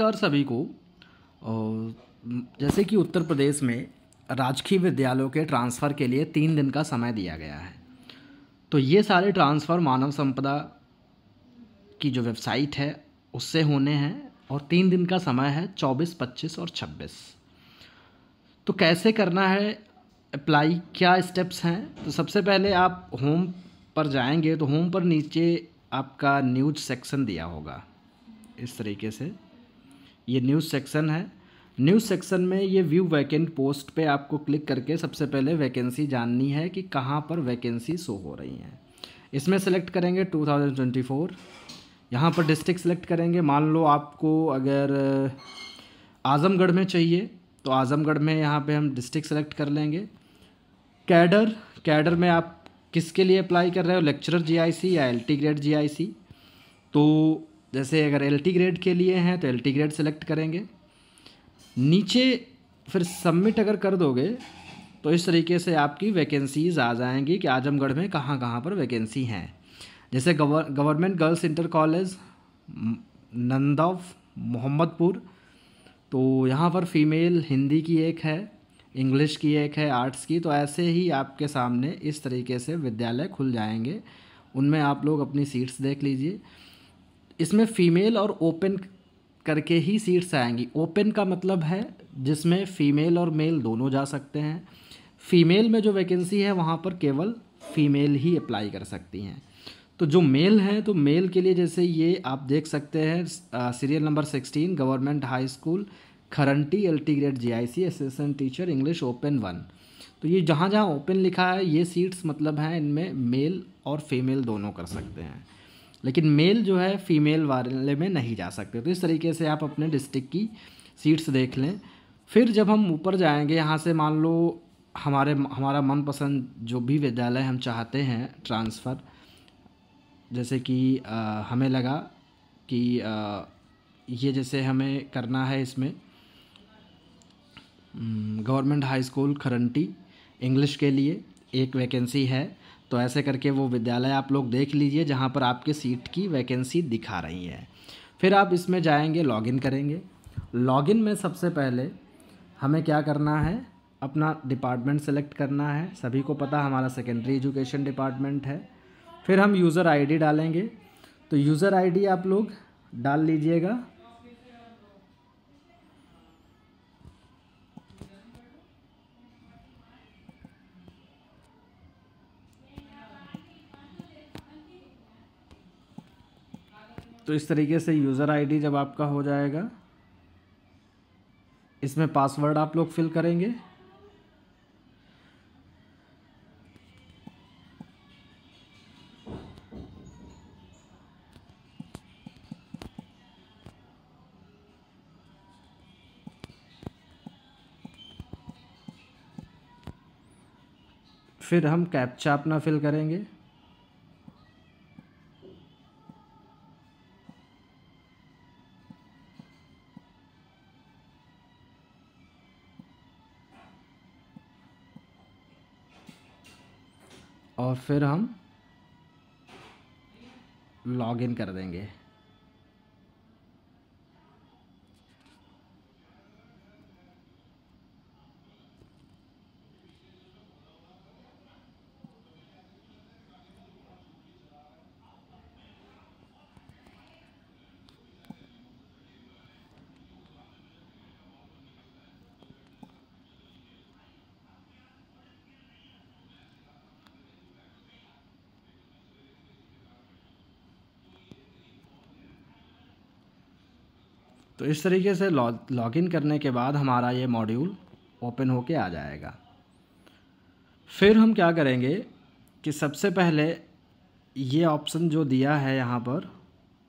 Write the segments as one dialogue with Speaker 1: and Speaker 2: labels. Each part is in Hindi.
Speaker 1: नमस्कार सभी को जैसे कि उत्तर प्रदेश में राजकीय विद्यालयों के ट्रांसफ़र के लिए तीन दिन का समय दिया गया है तो ये सारे ट्रांसफ़र मानव संपदा की जो वेबसाइट है उससे होने हैं और तीन दिन का समय है चौबीस पच्चीस और छब्बीस तो कैसे करना है अप्लाई क्या स्टेप्स हैं तो सबसे पहले आप होम पर जाएंगे तो होम पर नीचे आपका न्यूज सेक्शन दिया होगा इस तरीके से ये न्यूज़ सेक्शन है न्यूज़ सेक्शन में ये व्यू वैकेंट पोस्ट पे आपको क्लिक करके सबसे पहले वैकेंसी जाननी है कि कहाँ पर वैकेंसी शो हो रही हैं इसमें सेलेक्ट करेंगे 2024 यहाँ पर डिस्ट्रिक्ट सेलेक्ट करेंगे मान लो आपको अगर आज़मगढ़ में चाहिए तो आज़मगढ़ में यहाँ पे हम डिस्ट्रिक्ट सेलेक्ट कर लेंगे कैडर कैडर में आप किसके लिए अप्लाई कर रहे हो लेक्चरर जीआईसी या एलटी ग्रेड जीआईसी तो जैसे अगर एल ग्रेड के लिए हैं तो एल ग्रेड सेलेक्ट करेंगे नीचे फिर सबमिट अगर कर दोगे तो इस तरीके से आपकी वैकेंसीज़ आ जाएंगी कि आजमगढ़ में कहाँ कहाँ पर वैकेंसी हैं जैसे गवर्नमेंट गर्ल्स इंटर कॉलेज नंदौफ मोहम्मदपुर तो यहाँ पर फीमेल हिंदी की एक है इंग्लिश की एक है आर्ट्स की तो ऐसे ही आपके सामने इस तरीके से विद्यालय खुल जाएंगे उनमें आप लोग अपनी सीट्स देख लीजिए इसमें फ़ीमेल और ओपन करके ही सीट्स आएंगी ओपन का मतलब है जिसमें फ़ीमेल और मेल दोनों जा सकते हैं फ़ीमेल में जो वैकेंसी है वहाँ पर केवल फ़ीमेल ही अप्लाई कर सकती हैं तो जो मेल हैं तो मेल के लिए जैसे ये आप देख सकते हैं serial number sixteen government high school Kharanti L T grade G I C assistant teacher English open one तो ये जहाँ जहाँ ओपन लिखा है ये सीट्स मतलब हैं इनमें मेल और फीमेल दोनों कर सकते हैं लेकिन मेल जो है फीमेल वाले में नहीं जा सकते तो इस तरीके से आप अपने डिस्ट्रिक्ट की सीट्स देख लें फिर जब हम ऊपर जाएंगे यहाँ से मान लो हमारे हमारा मनपसंद जो भी विद्यालय हम चाहते हैं ट्रांसफ़र जैसे कि आ, हमें लगा कि आ, ये जैसे हमें करना है इसमें government high school Kharanti English के लिए एक वैकेंसी है तो ऐसे करके वो विद्यालय आप लोग देख लीजिए जहाँ पर आपके सीट की वैकेंसी दिखा रही है फिर आप इसमें जाएंगे लॉगिन करेंगे लॉगिन में सबसे पहले हमें क्या करना है अपना डिपार्टमेंट सेलेक्ट करना है सभी को पता हमारा सेकेंडरी एजुकेशन डिपार्टमेंट है फिर हम यूज़र आईडी डालेंगे तो यूज़र आईडी आप लोग डाल लीजिएगा तो इस तरीके से यूज़र आईडी जब आपका हो जाएगा इसमें पासवर्ड आप लोग फिल करेंगे फिर हम कैप्चा अपना फिल करेंगे और फिर हम लॉगिन कर देंगे तो इस तरीके से लॉग इन करने के बाद हमारा ये मॉड्यूल ओपन होके आ जाएगा फिर हम क्या करेंगे कि सबसे पहले ये ऑप्शन जो दिया है यहाँ पर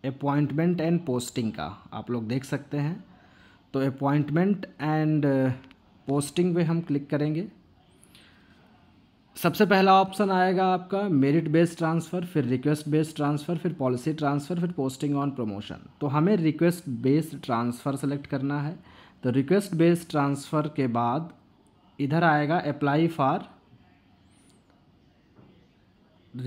Speaker 1: अपॉइंटमेंट एंड पोस्टिंग का आप लोग देख सकते हैं तो अपॉइंटमेंट एंड पोस्टिंग पे हम क्लिक करेंगे सबसे पहला ऑप्शन आएगा आपका मेरिट बेस्ड ट्रांसफ़र फिर रिक्वेस्ट बेस्ड ट्रांसफ़र फिर पॉलिसी ट्रांसफ़र फिर पोस्टिंग ऑन प्रमोशन तो हमें रिक्वेस्ट बेस्ड ट्रांसफ़र सेलेक्ट करना है तो रिक्वेस्ट बेस्ड ट्रांसफ़र के बाद इधर आएगा apply for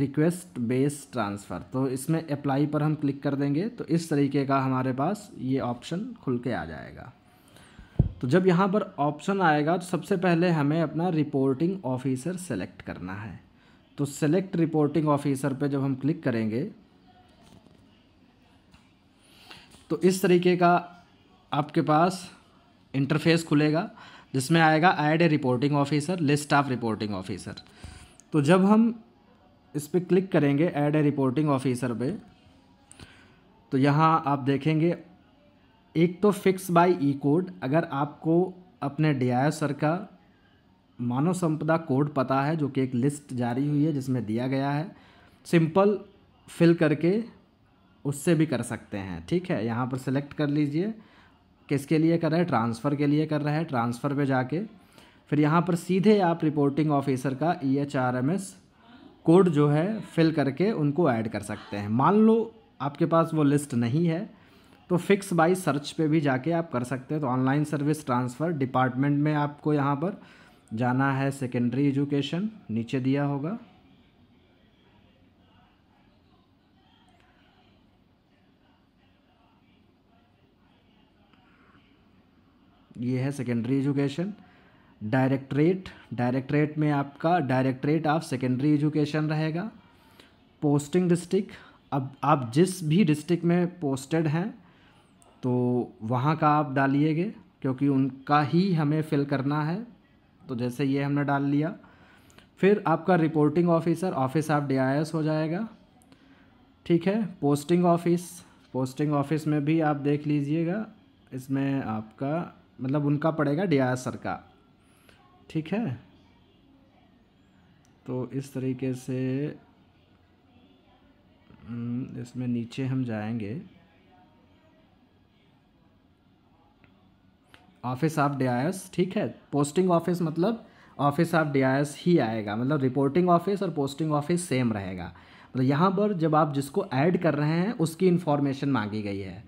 Speaker 1: request based transfer तो इसमें अप्लाई पर हम क्लिक कर देंगे तो इस तरीके का हमारे पास ये ऑप्शन खुल के आ जाएगा तो जब यहाँ पर ऑप्शन आएगा तो सबसे पहले हमें अपना रिपोर्टिंग ऑफिसर सेलेक्ट करना है तो सेलेक्ट रिपोर्टिंग ऑफिसर पे जब हम क्लिक करेंगे तो इस तरीके का आपके पास इंटरफेस खुलेगा जिसमें आएगा add a reporting officer list of reporting officer तो जब हम इस पर क्लिक करेंगे ऐड ए रिपोर्टिंग ऑफिसर पे तो यहाँ आप देखेंगे एक तो फिक्स बाय ई कोड अगर आपको अपने डी सर का मानव संपदा कोड पता है जो कि एक लिस्ट जारी हुई है जिसमें दिया गया है सिंपल फिल करके उससे भी कर सकते हैं ठीक है यहाँ पर सिलेक्ट कर लीजिए किसके लिए कर रहे हैं ट्रांसफ़र के लिए कर रहे हैं ट्रांसफ़र पे जाके फिर यहाँ पर सीधे आप रिपोर्टिंग ऑफिसर का E H R M S code जो है फिल करके उनको ऐड कर सकते हैं मान लो आपके पास वो लिस्ट नहीं है तो फिक्स बाई सर्च पे भी जाके आप कर सकते हैं तो ऑनलाइन सर्विस ट्रांसफ़र डिपार्टमेंट में आपको यहाँ पर जाना है सेकेंडरी एजुकेशन नीचे दिया होगा ये है सेकेंडरी एजुकेशन डायरेक्टरेट डायरेक्टरेट में आपका डायरेक्टरेट ऑफ सेकेंडरी एजुकेशन रहेगा पोस्टिंग डिस्ट्रिक्ट अब आप जिस भी डिस्ट्रिक्ट में पोस्टेड हैं तो वहाँ का आप डालिएगा क्योंकि उनका ही हमें फिल करना है तो जैसे ये हमने डाल लिया फिर आपका reporting officer office of D हो जाएगा ठीक है पोस्टिंग ऑफिस पोस्टिंग ऑफिस में भी आप देख लीजिएगा इसमें आपका मतलब उनका पड़ेगा डी सर का ठीक है तो इस तरीके से हम्म, इसमें नीचे हम जाएंगे ऑफिस ऑफ डियास ठीक है पोस्टिंग ऑफिस मतलब ऑफिस ऑफ डियास ही आएगा मतलब रिपोर्टिंग ऑफिस और पोस्टिंग ऑफिस सेम रहेगा मतलब यहाँ पर जब आप जिसको ऐड कर रहे हैं उसकी इन्फॉर्मेशन मांगी गई है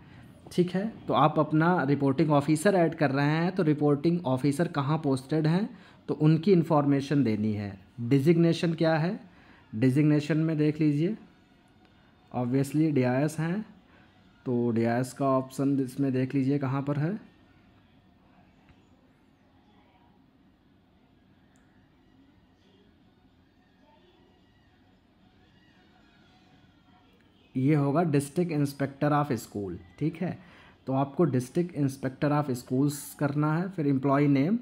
Speaker 1: ठीक है तो आप अपना रिपोर्टिंग ऑफिसर ऐड कर रहे हैं तो रिपोर्टिंग ऑफिसर कहाँ पोस्टेड हैं तो उनकी इन्फॉर्मेशन देनी है डिजिग्नेशन क्या है डिजिग्नेशन में देख लीजिए ऑब्वियसली डी हैं तो डी का ऑप्शन इसमें देख लीजिए कहाँ पर है ये होगा डिस्ट्रिक्ट इंस्पेक्टर ऑफ स्कूल ठीक है तो आपको डिस्ट्रिक्ट इंस्पेक्टर ऑफ स्कूल्स करना है फिर एम्प्लॉय नेम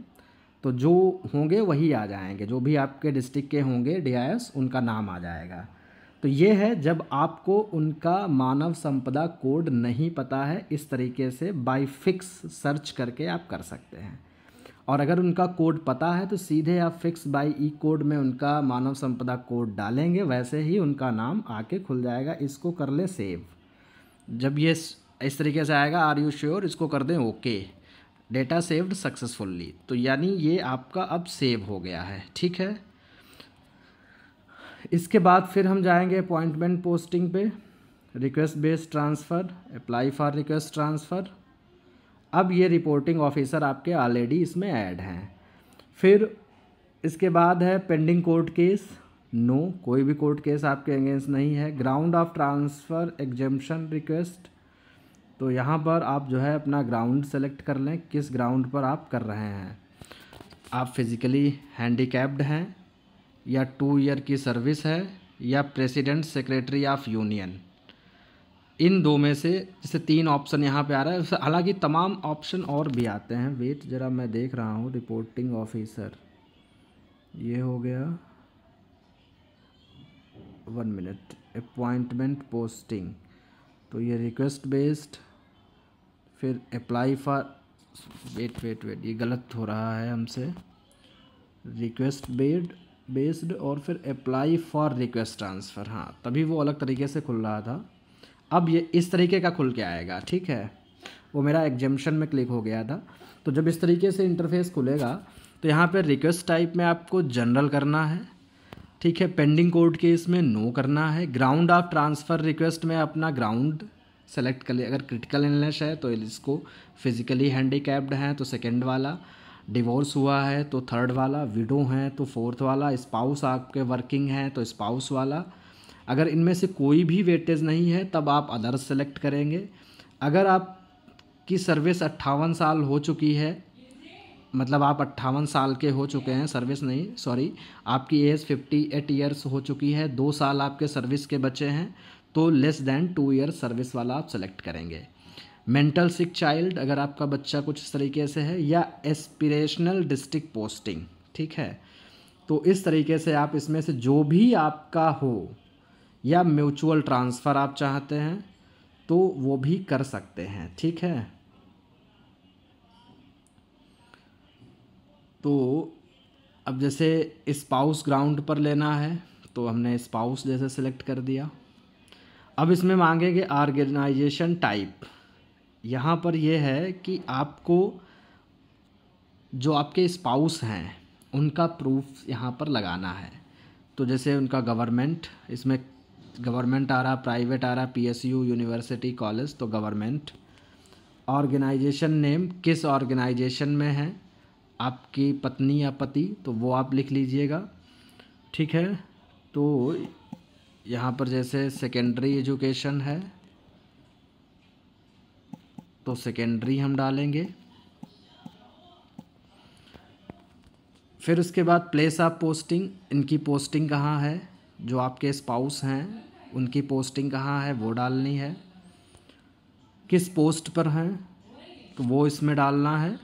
Speaker 1: तो जो होंगे वही आ जाएंगे जो भी आपके डिस्ट्रिक्ट के होंगे डीआईएस उनका नाम आ जाएगा तो ये है जब आपको उनका मानव संपदा कोड नहीं पता है इस तरीके से बाई फिक्स सर्च करके आप कर सकते हैं और अगर उनका कोड पता है तो सीधे आप फिक्स बाई ई कोड में उनका मानव संपदा कोड डालेंगे वैसे ही उनका नाम आके खुल जाएगा इसको कर लें सेव जब ये इस तरीके से आएगा आर यू श्योर इसको कर दें ओके डेटा सेव्ड सक्सेसफुल्ली तो यानी ये आपका अब सेव हो गया है ठीक है इसके बाद फिर हम जाएंगे अपॉइंटमेंट पोस्टिंग पे request based transfer apply for request transfer अब ये रिपोर्टिंग ऑफिसर आपके ऑलरेडी इसमें ऐड हैं फिर इसके बाद है पेंडिंग कोर्ट केस नो कोई भी कोर्ट केस आपके अगेंस्ट नहीं है ground of transfer exemption request तो यहाँ पर आप जो है अपना ग्राउंड सेलेक्ट कर लें किस ग्राउंड पर आप कर रहे हैं आप फिज़िकली हैंडीकैप्ड हैं या टू ईयर की सर्विस है या प्रेसिडेंट सेक्रेटरी ऑफ यूनियन इन दो में से जैसे तीन ऑप्शन यहाँ पे आ रहा है हालांकि तमाम ऑप्शन और भी आते हैं वेट ज़रा मैं देख रहा हूँ रिपोर्टिंग ऑफिसर ये हो गया वन मिनट अपॉइंटमेंट पोस्टिंग तो ये रिक्वेस्ट बेस्ड फिर apply for wait wait wait ये गलत हो रहा है हमसे रिक्वेस्ट बेड बेस्ड और फिर अप्लाई फॉर रिक्वेस्ट ट्रांसफ़र हाँ तभी वो अलग तरीके से खुल रहा था अब ये इस तरीके का खुल के आएगा ठीक है वो मेरा एग्जेम्पन में क्लिक हो गया था तो जब इस तरीके से इंटरफेस खुलेगा तो यहाँ पर रिक्वेस्ट टाइप में आपको जनरल करना है ठीक है पेंडिंग कोड के इसमें नो करना है ग्राउंड ऑफ ट्रांसफ़र रिक्वेस्ट में अपना ग्राउंड सेलेक्ट कर ले अगर क्रिटिकल इलनेस है तो इसको फिजिकली हैंडीकैप्ड हैं तो सेकेंड वाला डिवोर्स हुआ है तो थर्ड वाला विडो हैं तो फोर्थ वाला स्पाउस आपके वर्किंग हैं तो स्पाउस वाला अगर इनमें से कोई भी वेटेज नहीं है तब आप अदर्स सेलेक्ट करेंगे अगर आप की सर्विस अट्ठावन साल हो चुकी है मतलब आप अट्ठावन साल के हो चुके हैं सर्विस नहीं सॉरी आपकी एज फिफ्टी एट ईयर्स हो चुकी है दो साल आपके सर्विस के बचे हैं तो less than two year service वाला आप सेलेक्ट करेंगे मेंटल सिक चाइल्ड अगर आपका बच्चा कुछ इस तरीके से है या एस्पिरेशनल डिस्ट्रिक्ट पोस्टिंग ठीक है तो इस तरीके से आप इसमें से जो भी आपका हो या म्यूचुअल ट्रांसफ़र आप चाहते हैं तो वो भी कर सकते हैं ठीक है तो अब जैसे स्पाउस ग्राउंड पर लेना है तो हमने स्पाउस जैसे सिलेक्ट कर दिया अब इसमें मांगेंगे ऑर्गेनाइजेशन टाइप यहाँ पर यह है कि आपको जो आपके स्पाउस हैं उनका प्रूफ यहाँ पर लगाना है तो जैसे उनका गवर्नमेंट इसमें गवर्नमेंट आ रहा प्राइवेट आ रहा पीएसयू यूनिवर्सिटी कॉलेज तो गवर्नमेंट ऑर्गेनाइजेशन नेम किस ऑर्गेनाइजेशन में है आपकी पत्नी या पति तो वो आप लिख लीजिएगा ठीक है तो यहाँ पर जैसे सेकेंडरी एजुकेशन है तो सेकेंडरी हम डालेंगे फिर उसके बाद प्लेस ऑफ पोस्टिंग इनकी पोस्टिंग कहाँ है जो आपके स्पाउस हैं उनकी पोस्टिंग कहाँ है वो डालनी है किस पोस्ट पर हैं तो वो इसमें डालना है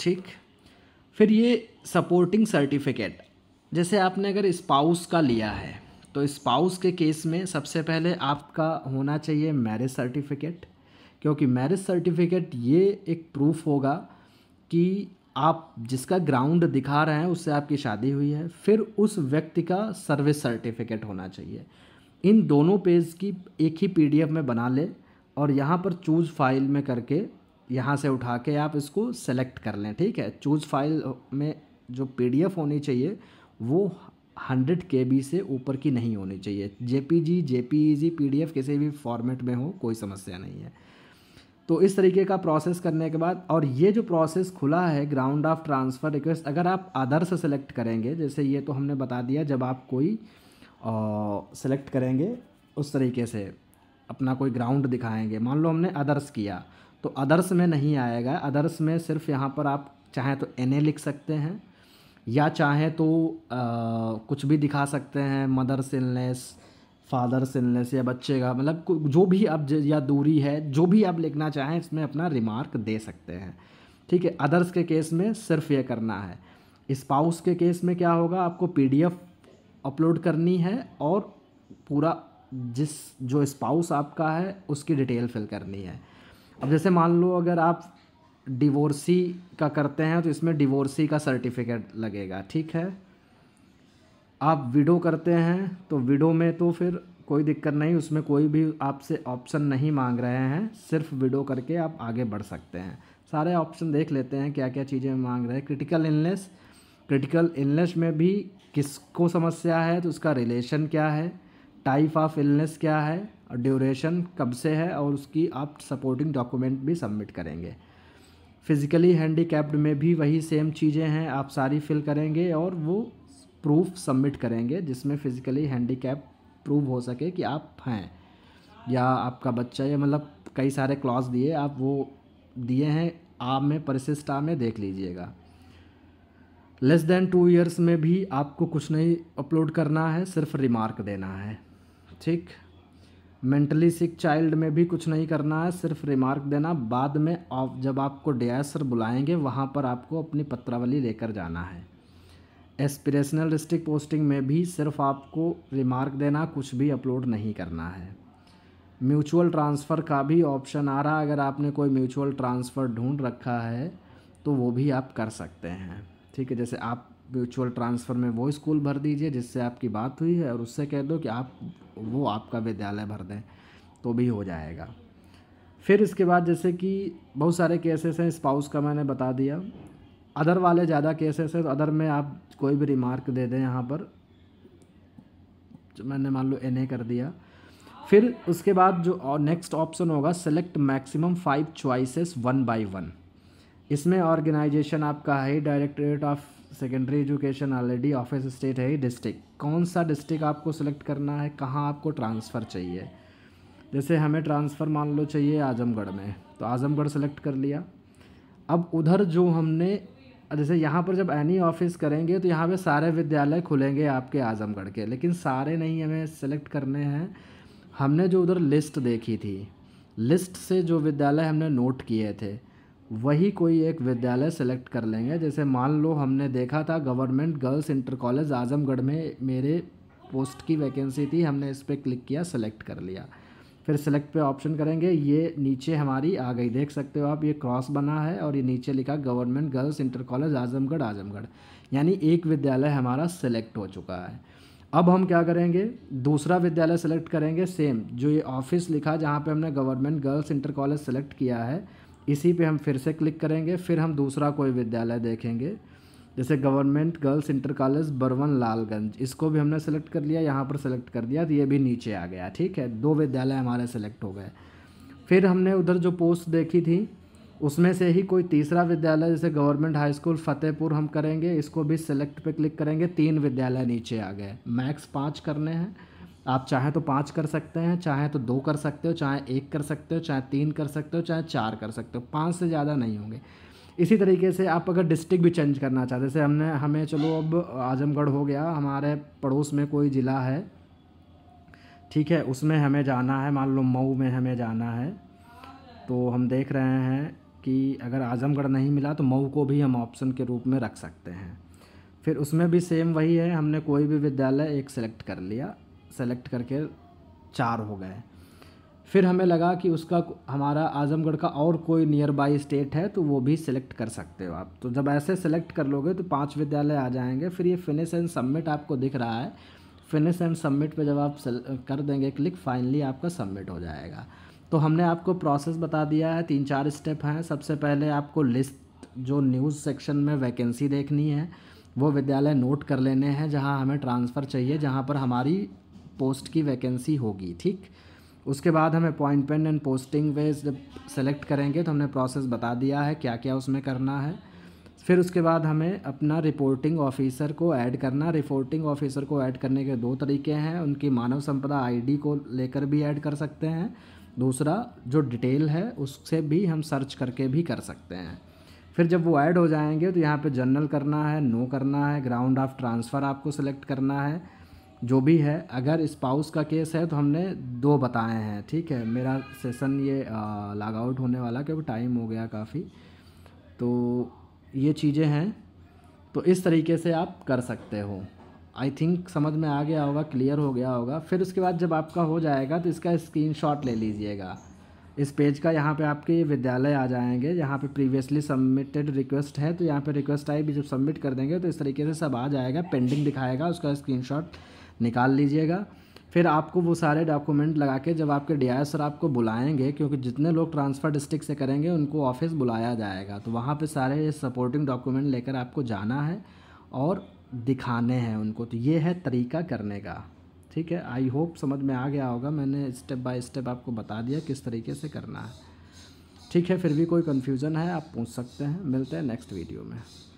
Speaker 1: ठीक फिर ये सपोर्टिंग सर्टिफिकेट जैसे आपने अगर स्पाउस का लिया है तो स्पाउस के केस में सबसे पहले आपका होना चाहिए मैरिज सर्टिफिकेट क्योंकि मैरिज सर्टिफिकेट ये एक प्रूफ होगा कि आप जिसका ग्राउंड दिखा रहे हैं उससे आपकी शादी हुई है फिर उस व्यक्ति का सर्विस सर्टिफिकेट होना चाहिए इन दोनों पेज की एक ही पी में बना ले और यहाँ पर चूज़ फाइल में करके यहाँ से उठा के आप इसको सेलेक्ट कर लें ठीक है चूज़ फाइल में जो पी होनी चाहिए वो हंड्रेड के बी से ऊपर की नहीं होनी चाहिए J P G J P G P D F किसी भी फॉर्मेट में हो कोई समस्या नहीं है तो इस तरीके का प्रोसेस करने के बाद और ये जो प्रोसेस खुला है ग्राउंड ऑफ ट्रांसफ़र रिक्वेस्ट अगर आप आधार से सेलेक्ट करेंगे जैसे ये तो हमने बता दिया जब आप कोई सेलेक्ट करेंगे उस तरीके से अपना कोई ग्राउंड दिखाएंगे मान लो हमने अदर्स किया तो अदर्स में नहीं आएगा अदर्स में सिर्फ यहाँ पर आप चाहें तो एन लिख सकते हैं या चाहें तो आ, कुछ भी दिखा सकते हैं मदर्स इनलेस फादर सिलनेस या बच्चे का मतलब जो भी आप या दूरी है जो भी आप लिखना चाहें इसमें अपना रिमार्क दे सकते हैं ठीक है अदर्स के केस में सिर्फ ये करना है स्पाउस के केस में क्या होगा आपको पी अपलोड करनी है और पूरा जिस जो स्पाउस आपका है उसकी डिटेल फिल करनी है अब जैसे मान लो अगर आप डिवोर्सी का करते हैं तो इसमें डिवोर्सी का सर्टिफिकेट लगेगा ठीक है आप विडो करते हैं तो विडो में तो फिर कोई दिक्कत नहीं उसमें कोई भी आपसे ऑप्शन नहीं मांग रहे हैं सिर्फ विडो करके आप आगे बढ़ सकते हैं सारे ऑप्शन देख लेते हैं क्या क्या चीज़ें मांग रहे हैं क्रिटिकल इलनेस क्रिटिकल इलनेस में भी किसको समस्या है तो उसका रिलेशन क्या है टाइप ऑफ इलनेस क्या है और ड्यूरेशन कब से है और उसकी आप सपोर्टिंग डॉक्यूमेंट भी सबमिट करेंगे फिज़िकली हैंडी में भी वही सेम चीज़ें हैं आप सारी फिल करेंगे और वो प्रूफ सबमिट करेंगे जिसमें फ़िज़िकली हैंडीकैप प्रूव हो सके कि आप हैं या आपका बच्चा या मतलब कई सारे क्लॉज दिए आप वो दिए हैं आप में परिशिष्टा में देख लीजिएगा लेस देन टू इयर्स में भी आपको कुछ नहीं अपलोड करना है सिर्फ रिमार्क देना है ठीक मेंटली सिक चाइल्ड में भी कुछ नहीं करना है सिर्फ रिमार्क देना बाद में आप जब आपको डीआई सर बुलाएंगे वहाँ पर आपको अपनी पत्रावली लेकर जाना है एस्पिरेशनलिस्टिक पोस्टिंग में भी सिर्फ आपको रिमार्क देना कुछ भी अपलोड नहीं करना है म्यूचुअल ट्रांसफ़र का भी ऑप्शन आ रहा है अगर आपने कोई म्यूचुअल ट्रांसफ़र ढूंढ रखा है तो वो भी आप कर सकते हैं ठीक है जैसे आप म्यूचुअल ट्रांसफ़र में वो स्कूल भर दीजिए जिससे आपकी बात हुई है और उससे कह दो कि आप वो आपका विद्यालय भर दें तो भी हो जाएगा फिर इसके बाद जैसे कि बहुत सारे केसेस हैं स्पाउस का मैंने बता दिया अदर वाले ज़्यादा केसेस है तो अदर में आप कोई भी रिमार्क दे दें यहाँ पर मैंने मान लो एन कर दिया फिर उसके बाद जो नेक्स्ट ऑप्शन होगा select maximum five choices one by one इसमें ऑर्गेनाइजेशन आपका है directorate of secondary education already office state है डिस्ट्रिक्ट कौन सा डिस्ट्रिक्ट आपको सेलेक्ट करना है कहाँ आपको ट्रांसफ़र चाहिए जैसे हमें ट्रांसफ़र मान लो चाहिए आजमगढ़ में तो आजमगढ़ सेलेक्ट कर लिया अब उधर जो हमने जैसे यहाँ पर जब एनी ऑफिस करेंगे तो यहाँ पे सारे विद्यालय खुलेंगे आपके आज़मगढ़ के लेकिन सारे नहीं हमें सेलेक्ट करने हैं हमने जो उधर लिस्ट देखी थी लिस्ट से जो विद्यालय हमने नोट किए थे वही कोई एक विद्यालय सेलेक्ट कर लेंगे जैसे मान लो हमने देखा था government girls inter college Azamgarh में मेरे पोस्ट की वैकेंसी थी हमने इस पर क्लिक किया सेलेक्ट कर लिया फिर सेलेक्ट पे ऑप्शन करेंगे ये नीचे हमारी आ गई देख सकते हो आप ये क्रॉस बना है और ये नीचे लिखा government girls inter college Azamgarh Azamgarh यानी एक विद्यालय हमारा सेलेक्ट हो चुका है अब हम क्या करेंगे दूसरा विद्यालय सेलेक्ट करेंगे सेम जो ये ऑफिस लिखा जहाँ पे हमने government girls inter college select किया है इसी पे हम फिर से क्लिक करेंगे फिर हम दूसरा कोई विद्यालय देखेंगे जैसे government girls inter college Barwan Lalganj इसको भी हमने सेलेक्ट कर लिया यहाँ पर सेलेक्ट कर दिया तो ये भी नीचे आ गया ठीक है दो विद्यालय हमारे सेलेक्ट हो गए फिर हमने उधर जो पोस्ट देखी थी उसमें से ही कोई तीसरा विद्यालय जैसे गवर्नमेंट हाई स्कूल फतेहपुर हम करेंगे इसको भी सेलेक्ट पे क्लिक करेंगे तीन विद्यालय नीचे आ गए मैक्स पाँच करने हैं आप चाहे तो पाँच कर सकते हैं चाहे तो दो कर सकते हो चाहे एक कर सकते हो चाहे तीन कर सकते हो चाहे चार कर सकते हो पाँच से ज़्यादा नहीं होंगे इसी तरीके से आप अगर डिस्ट्रिक्ट भी चेंज करना चाहते जैसे हमने हमें चलो अब आजमगढ़ हो गया हमारे पड़ोस में कोई ज़िला है ठीक है उसमें हमें जाना है मान लो मऊ में हमें जाना है तो हम देख रहे हैं कि अगर आजमगढ़ नहीं मिला तो मऊ को भी हम ऑप्शन के रूप में रख सकते हैं फिर उसमें भी सेम वही है हमने कोई भी विद्यालय एक सेलेक्ट कर लिया सेलेक्ट करके चार हो गए फिर हमें लगा कि उसका हमारा आज़मगढ़ का और कोई नियर बाई स्टेट है तो वो भी सिलेक्ट कर सकते हो आप तो जब ऐसे सेलेक्ट कर लोगे तो पांच विद्यालय आ जाएंगे फिर ये फिनिश एंड सबमिट आपको दिख रहा है फिनिश एंड सबमिट पे जब आप कर देंगे क्लिक फाइनली आपका सबमिट हो जाएगा तो हमने आपको प्रोसेस बता दिया है तीन चार स्टेप हैं सबसे पहले आपको लिस्ट जो न्यूज़ सेक्शन में वैकेंसी देखनी है वो विद्यालय नोट कर लेने हैं जहाँ हमें ट्रांसफ़र चाहिए जहाँ पर हमारी पोस्ट की वैकेंसी होगी ठीक उसके बाद हम अपॉइंटमेंट एंड पोस्टिंग पे जब सेलेक्ट करेंगे तो हमने प्रोसेस बता दिया है क्या क्या उसमें करना है फिर उसके बाद हमें अपना रिपोर्टिंग ऑफिसर को ऐड करना रिपोर्टिंग ऑफिसर को ऐड करने के दो तरीके हैं उनकी मानव संपदा आईडी को लेकर भी ऐड कर सकते हैं दूसरा जो डिटेल है उससे भी हम सर्च करके भी कर सकते हैं फिर जब वो ऐड हो जाएंगे तो यहाँ पे जनरल करना है नो करना है ग्राउंड ऑफ ट्रांसफ़र आपको सेलेक्ट करना है जो भी है अगर स्पाउस का केस है तो हमने दो बताए हैं ठीक है मेरा सेशन ये लॉग आउट होने वाला क्योंकि टाइम हो गया काफ़ी तो ये चीज़ें हैं तो इस तरीके से आप कर सकते हो आई थिंक समझ में आ गया होगा क्लियर हो गया होगा फिर उसके बाद जब आपका हो जाएगा तो इसका स्क्रीनशॉट ले लीजिएगा इस पेज का यहाँ पे आपके विद्यालय आ जाएंगे यहाँ पे प्रीवियसली सबमिटेड रिक्वेस्ट है तो यहाँ पे रिक्वेस्ट आई भी जब सबमिट कर देंगे तो इस तरीके से सब आ जाएगा पेंडिंग दिखाएगा उसका स्क्रीनशॉट निकाल लीजिएगा फिर आपको वो सारे डॉक्यूमेंट लगा के जब आपके डी सर आपको बुलाएंगे क्योंकि जितने लोग ट्रांसफ़र डिस्ट्रिक्ट से करेंगे उनको ऑफिस बुलाया जाएगा तो वहाँ पे सारे सपोर्टिंग डॉक्यूमेंट लेकर आपको जाना है और दिखाने हैं उनको तो ये है तरीका करने का ठीक है आई होप समझ में आ गया होगा मैंने स्टेप बाय स्टेप आपको बता दिया किस तरीके से करना है ठीक है फिर भी कोई कन्फ्यूज़न है आप पूछ सकते हैं मिलते हैं नेक्स्ट वीडियो में